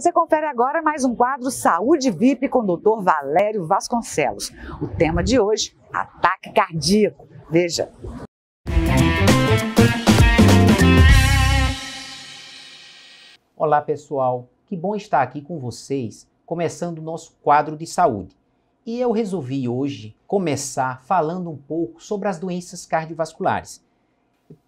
Você confere agora mais um quadro Saúde VIP com o Dr. Valério Vasconcelos. O tema de hoje, ataque cardíaco. Veja. Olá, pessoal. Que bom estar aqui com vocês, começando o nosso quadro de saúde. E eu resolvi hoje começar falando um pouco sobre as doenças cardiovasculares.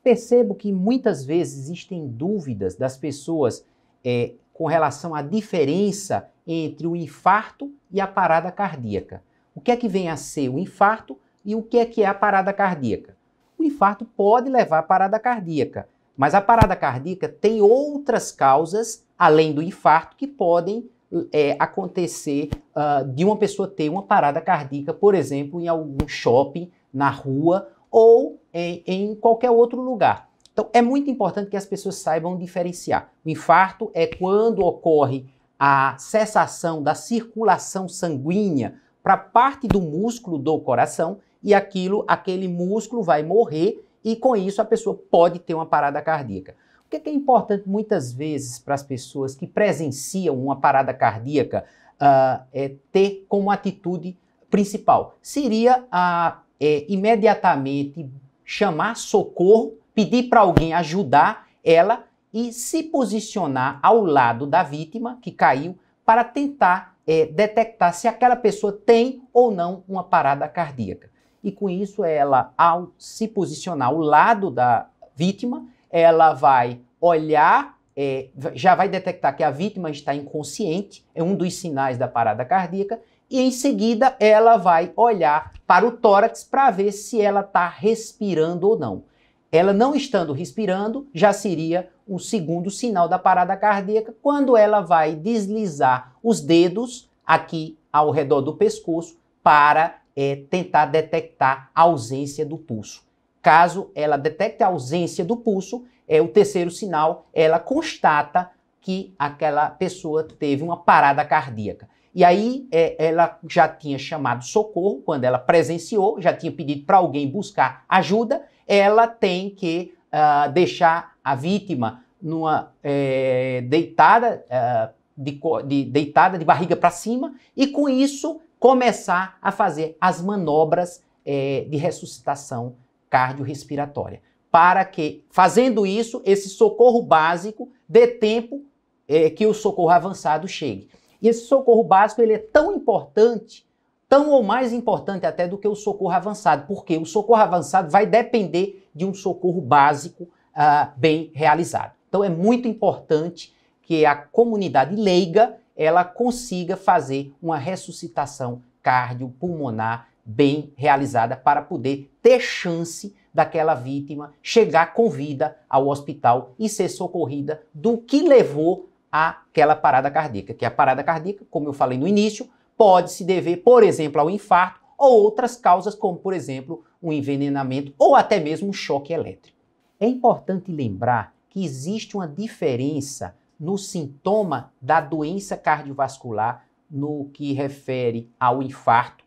Percebo que muitas vezes existem dúvidas das pessoas é, com relação à diferença entre o infarto e a parada cardíaca. O que é que vem a ser o infarto e o que é que é a parada cardíaca? O infarto pode levar à parada cardíaca, mas a parada cardíaca tem outras causas além do infarto que podem é, acontecer uh, de uma pessoa ter uma parada cardíaca, por exemplo, em algum shopping, na rua ou em, em qualquer outro lugar. Então, é muito importante que as pessoas saibam diferenciar. O infarto é quando ocorre a cessação da circulação sanguínea para parte do músculo do coração e aquilo, aquele músculo vai morrer e com isso a pessoa pode ter uma parada cardíaca. O que é, é importante muitas vezes para as pessoas que presenciam uma parada cardíaca uh, é ter como atitude principal? Seria uh, é, imediatamente chamar socorro pedir para alguém ajudar ela e se posicionar ao lado da vítima que caiu para tentar é, detectar se aquela pessoa tem ou não uma parada cardíaca. E com isso, ela, ao se posicionar ao lado da vítima, ela vai olhar, é, já vai detectar que a vítima está inconsciente, é um dos sinais da parada cardíaca, e em seguida ela vai olhar para o tórax para ver se ela está respirando ou não. Ela não estando respirando já seria o segundo sinal da parada cardíaca quando ela vai deslizar os dedos aqui ao redor do pescoço para é, tentar detectar a ausência do pulso. Caso ela detecte a ausência do pulso, é o terceiro sinal, ela constata que aquela pessoa teve uma parada cardíaca. E aí é, ela já tinha chamado socorro quando ela presenciou, já tinha pedido para alguém buscar ajuda, ela tem que uh, deixar a vítima numa é, deitada, uh, de, de, deitada de barriga para cima e com isso começar a fazer as manobras é, de ressuscitação cardiorrespiratória. Para que, fazendo isso, esse socorro básico dê tempo é, que o socorro avançado chegue. E esse socorro básico ele é tão importante tão ou mais importante até do que o socorro avançado, porque o socorro avançado vai depender de um socorro básico uh, bem realizado. Então é muito importante que a comunidade leiga ela consiga fazer uma ressuscitação cardiopulmonar bem realizada para poder ter chance daquela vítima chegar com vida ao hospital e ser socorrida do que levou àquela parada cardíaca, que é a parada cardíaca, como eu falei no início, pode se dever, por exemplo, ao infarto ou outras causas, como, por exemplo, um envenenamento ou até mesmo um choque elétrico. É importante lembrar que existe uma diferença no sintoma da doença cardiovascular no que refere ao infarto.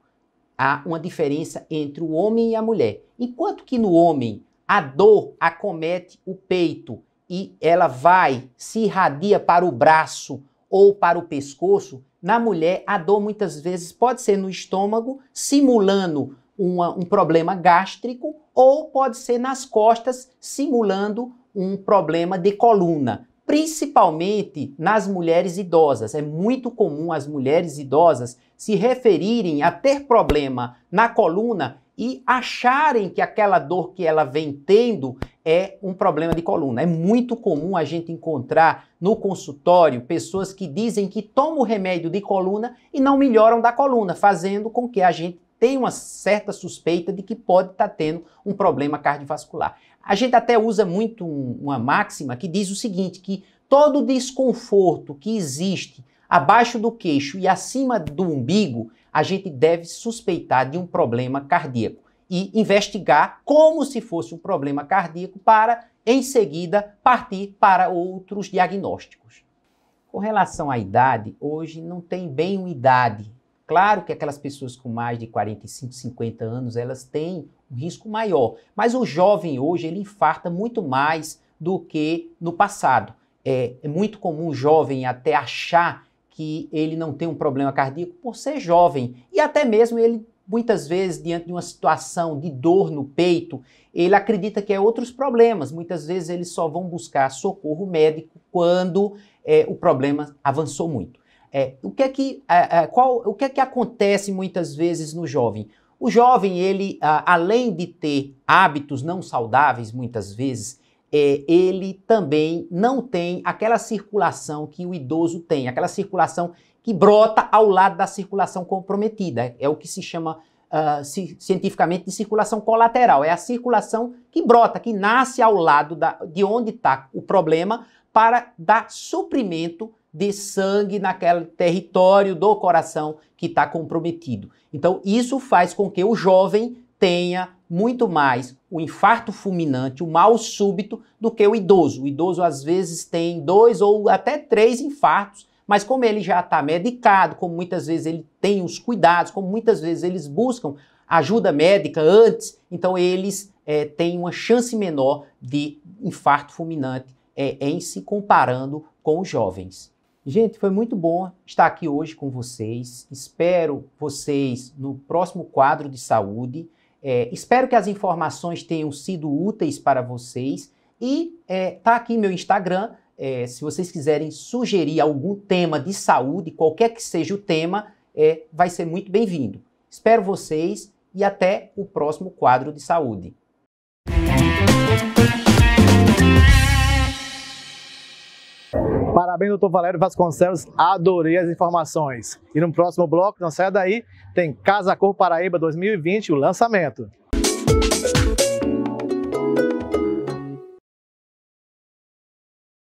Há uma diferença entre o homem e a mulher. Enquanto que no homem a dor acomete o peito e ela vai, se irradia para o braço ou para o pescoço, na mulher, a dor muitas vezes pode ser no estômago, simulando uma, um problema gástrico, ou pode ser nas costas, simulando um problema de coluna, principalmente nas mulheres idosas. É muito comum as mulheres idosas se referirem a ter problema na coluna e acharem que aquela dor que ela vem tendo é um problema de coluna. É muito comum a gente encontrar no consultório pessoas que dizem que tomam o remédio de coluna e não melhoram da coluna, fazendo com que a gente tenha uma certa suspeita de que pode estar tá tendo um problema cardiovascular. A gente até usa muito uma máxima que diz o seguinte, que todo desconforto que existe abaixo do queixo e acima do umbigo, a gente deve suspeitar de um problema cardíaco e investigar como se fosse um problema cardíaco para em seguida partir para outros diagnósticos. Com relação à idade, hoje não tem bem uma idade. Claro que aquelas pessoas com mais de 45, 50 anos, elas têm um risco maior, mas o jovem hoje ele infarta muito mais do que no passado. É, é muito comum o jovem até achar que ele não tem um problema cardíaco por ser jovem e até mesmo ele muitas vezes, diante de uma situação de dor no peito, ele acredita que é outros problemas. Muitas vezes eles só vão buscar socorro médico quando é, o problema avançou muito. É, o, que é que, é, é, qual, o que é que acontece muitas vezes no jovem? O jovem, ele, a, além de ter hábitos não saudáveis, muitas vezes, é, ele também não tem aquela circulação que o idoso tem, aquela circulação que brota ao lado da circulação comprometida. É, é o que se chama uh, ci cientificamente de circulação colateral. É a circulação que brota, que nasce ao lado da, de onde está o problema para dar suprimento de sangue naquele território do coração que está comprometido. Então, isso faz com que o jovem tenha muito mais o infarto fulminante, o mal súbito, do que o idoso. O idoso, às vezes, tem dois ou até três infartos mas como ele já está medicado, como muitas vezes ele tem os cuidados, como muitas vezes eles buscam ajuda médica antes, então eles é, têm uma chance menor de infarto fulminante é, em se comparando com os jovens. Gente, foi muito bom estar aqui hoje com vocês. Espero vocês no próximo quadro de saúde. É, espero que as informações tenham sido úteis para vocês. E é, aqui meu Instagram é, se vocês quiserem sugerir algum tema de saúde, qualquer que seja o tema, é, vai ser muito bem-vindo. Espero vocês e até o próximo quadro de saúde. Parabéns, doutor Valério Vasconcelos. Adorei as informações. E no próximo bloco, não saia daí, tem Casa Cor Paraíba 2020, o lançamento.